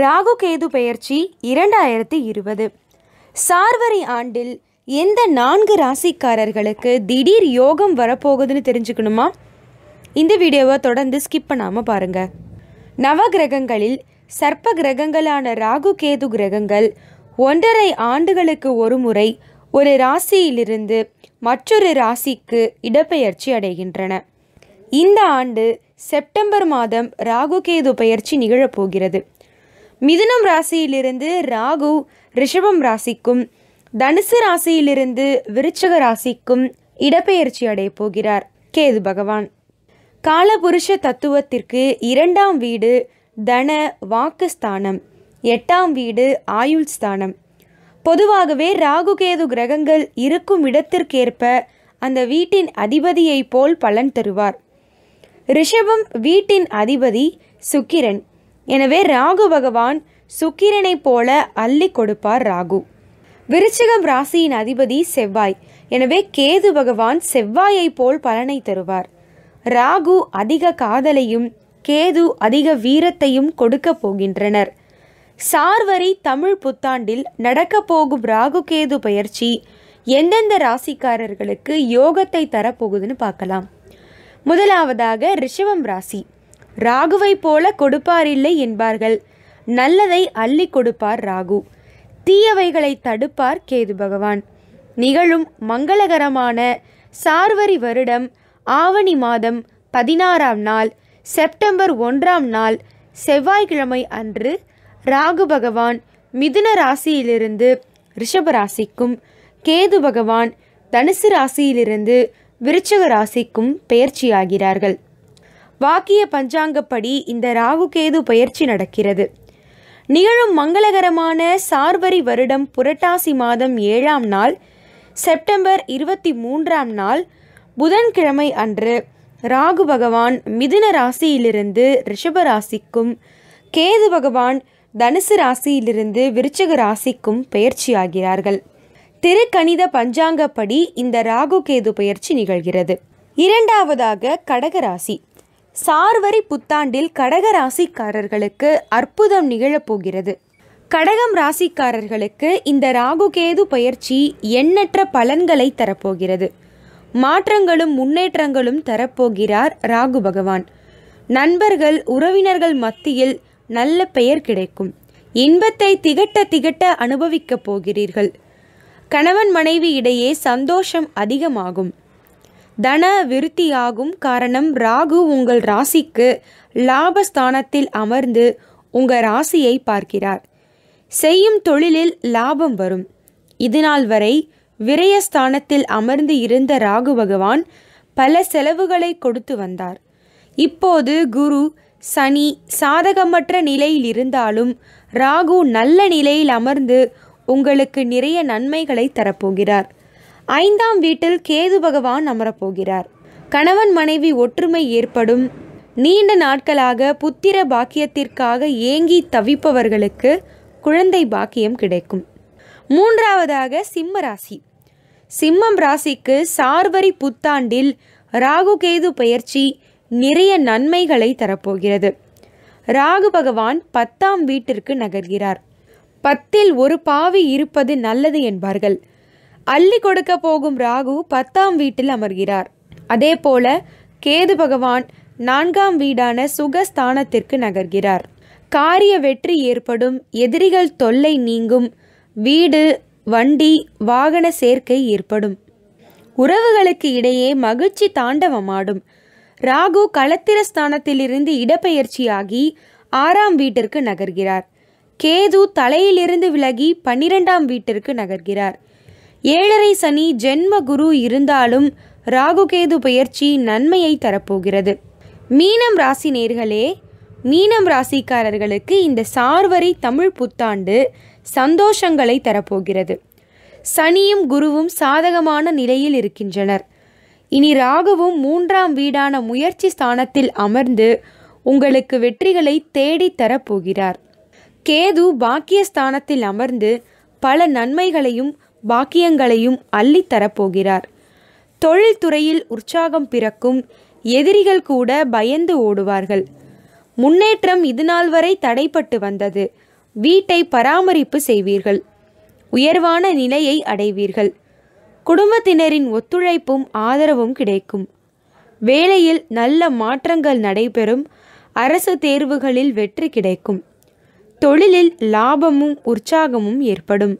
ராகு கேது பெயர்ச்சி இரண்டாயிரத்தி இருபது சார்வரி ஆண்டில் எந்த நான்கு ராசிக்காரர்களுக்கு திடீர் யோகம் வரப்போகுதுன்னு தெரிஞ்சுக்கணுமா இந்த வீடியோவை தொடர்ந்து ஸ்கிப் பண்ணாமல் பாருங்கள் நவ கிரகங்களில் சர்ப்ப கிரகங்களான ராகு கேது கிரகங்கள் ஒன்றரை ஆண்டுகளுக்கு ஒரு முறை ஒரு ராசியிலிருந்து மற்றொரு ராசிக்கு இடப்பெயர்ச்சி அடைகின்றன இந்த ஆண்டு செப்டம்பர் மாதம் ராகுகேது பயிற்சி நிகழப்போகிறது மிதுனம் ராசியிலிருந்து ராகு ரிஷபம் ராசிக்கும் தனுசு ராசியிலிருந்து விருச்சக ராசிக்கும் இடப்பெயர்ச்சி அடைய போகிறார் கேது பகவான் காலபுருஷ தத்துவத்திற்கு இரண்டாம் வீடு தன வாக்கு ஸ்தானம் எட்டாம் வீடு ஆயுள் ஸ்தானம் பொதுவாகவே ராகு கேது கிரகங்கள் இருக்கும் இடத்திற்கேற்ப அந்த வீட்டின் அதிபதியைப் போல் பலன் தருவார் ரிஷபம் வீட்டின் அதிபதி சுக்கிரன் எனவே ராகு பகவான் சுக்கிரனைப் போல அள்ளி கொடுப்பார் ராகு விருச்சிகம் ராசியின் அதிபதி செவ்வாய் எனவே கேது பகவான் செவ்வாயைப் போல் பலனை தருவார் ராகு அதிக காதலையும் கேது அதிக வீரத்தையும் கொடுக்கப் போகின்றனர் சார்வரி தமிழ் புத்தாண்டில் நடக்கப் போகும் ராகு கேது பயிற்சி எந்தெந்த ராசிக்காரர்களுக்கு யோகத்தை தரப்போகுதுன்னு பார்க்கலாம் முதலாவதாக ரிஷபம் ராசி ராகுவை போல கொடுப்பாரில்லை என்பார்கள் நல்லதை அள்ளி கொடுப்பார் ராகு தீயவைகளை தடுப்பார் கேது பகவான் நிகழும் மங்களகரமான சார்வரி வருடம் ஆவணி மாதம் பதினாறாம் நாள் செப்டம்பர் ஒன்றாம் நாள் செவ்வாய்க்கிழமை அன்று ராகு பகவான் மிதுன ராசியிலிருந்து ரிஷப ராசிக்கும் கேது பகவான் தனுசு ராசியிலிருந்து விருச்சக ராசிக்கும் பெயர்ச்சியாகிறார்கள் வாக்கிய பஞ்சாங்கப்படி இந்த ராகுகேது பயிற்சி நடக்கிறது நிகழும் மங்களகரமான சார்வரி வருடம் புரட்டாசி மாதம் ஏழாம் நாள் செப்டம்பர் இருபத்தி மூன்றாம் நாள் புதன்கிழமை அன்று ராகு பகவான் மிதுன ராசியிலிருந்து ரிஷப ராசிக்கும் கேது பகவான் தனுசு ராசியிலிருந்து விருச்சக ராசிக்கும் பயிற்சியாகிறார்கள் திருக்கணித பஞ்சாங்கப்படி இந்த ராகு கேது பயிற்சி நிகழ்கிறது இரண்டாவதாக கடகராசி சார்வரி புத்தாண்டில் கடக ராசிக்காரர்களுக்கு அற்புதம் நிகழப்போகிறது கடகம் ராசிக்காரர்களுக்கு இந்த ராகுகேது பயிற்சி எண்ணற்ற பலன்களை தரப்போகிறது மாற்றங்களும் முன்னேற்றங்களும் தரப்போகிறார் ராகு பகவான் நண்பர்கள் உறவினர்கள் மத்தியில் நல்ல பெயர் கிடைக்கும் இன்பத்தை திகட்ட திகட்ட அனுபவிக்கப் போகிறீர்கள் கணவன் மனைவி இடையே சந்தோஷம் அதிகமாகும் தன விருத்தியாகும் காரணம் ராகு உங்கள் ராசிக்கு லாபஸ்தானத்தில் அமர்ந்து உங்கள் ராசியை பார்க்கிறார் செய்யும் தொழிலில் லாபம் வரும் இதுநாள் வரை விரயஸ்தானத்தில் அமர்ந்து இருந்த ராகு பகவான் பல செலவுகளை கொடுத்து வந்தார் இப்போது குரு சனி சாதகமற்ற நிலையில் இருந்தாலும் ராகு நல்ல நிலையில் அமர்ந்து உங்களுக்கு நிறைய நன்மைகளை தரப்போகிறார் ஐந்தாம் வீட்டில் கேது பகவான் அமரப்போகிறார் கணவன் மனைவி ஒற்றுமை ஏற்படும் நீண்ட நாட்களாக புத்திர பாக்கியத்திற்காக ஏங்கி தவிப்பவர்களுக்கு குழந்தை பாக்கியம் கிடைக்கும் மூன்றாவதாக சிம்ம ராசி சிம்மம் ராசிக்கு சார்வரி புத்தாண்டில் ராகு கேது பயிற்சி நிறைய நன்மைகளை தரப்போகிறது ராகு பகவான் பத்தாம் வீட்டிற்கு நகர்கிறார் பத்தில் ஒரு பாவி இருப்பது நல்லது என்பார்கள் அள்ளி கொடுக்க போகும் ராகு பத்தாம் வீட்டில் அமர்கிறார் அதே போல கேது பகவான் நான்காம் வீடான சுகஸ்தானத்திற்கு நகர்கிறார் காரிய வெற்றி ஏற்படும் எதிரிகள் தொல்லை நீங்கும் வீடு வண்டி வாகன சேர்க்கை ஏற்படும் உறவுகளுக்கு இடையே மகிழ்ச்சி தாண்டவமாடும் ராகு களத்திரஸ்தானத்திலிருந்து இடப்பெயர்ச்சியாகி ஆறாம் வீட்டிற்கு நகர்கிறார் கேது தலையிலிருந்து விலகி பன்னிரெண்டாம் வீட்டிற்கு நகர்கிறார் ஏழரை சனி ஜென்ம குரு இருந்தாலும் ராகுகேது பயிற்சி நன்மையை தரப்போகிறது மீனம் ராசி நேர்களே மீனம் ராசிக்காரர்களுக்கு இந்த சார்வரி தமிழ் புத்தாண்டு சந்தோஷங்களை தரப்போகிறது சனியும் குருவும் சாதகமான நிலையில் இருக்கின்றனர் இனி ராகுவும் மூன்றாம் வீடான முயற்சி ஸ்தானத்தில் அமர்ந்து உங்களுக்கு வெற்றிகளை தேடித்தரப் போகிறார் கேது பாக்கியஸ்தானத்தில் அமர்ந்து பல நன்மைகளையும் பாக்கியங்களையும் அள்ளித்தரப்போகிறார் தொழில்துறையில் உற்சாகம் பிறக்கும் எதிரிகள் கூட பயந்து ஓடுவார்கள் முன்னேற்றம் இதுநாள் வரை தடைப்பட்டு வந்தது வீட்டை பராமரிப்பு செய்வீர்கள் உயர்வான நிலையை அடைவீர்கள் குடும்பத்தினரின் ஒத்துழைப்பும் ஆதரவும் கிடைக்கும் வேலையில் நல்ல மாற்றங்கள் நடைபெறும் அரசு தேர்வுகளில் வெற்றி கிடைக்கும் தொழிலில் லாபமும் உற்சாகமும் ஏற்படும்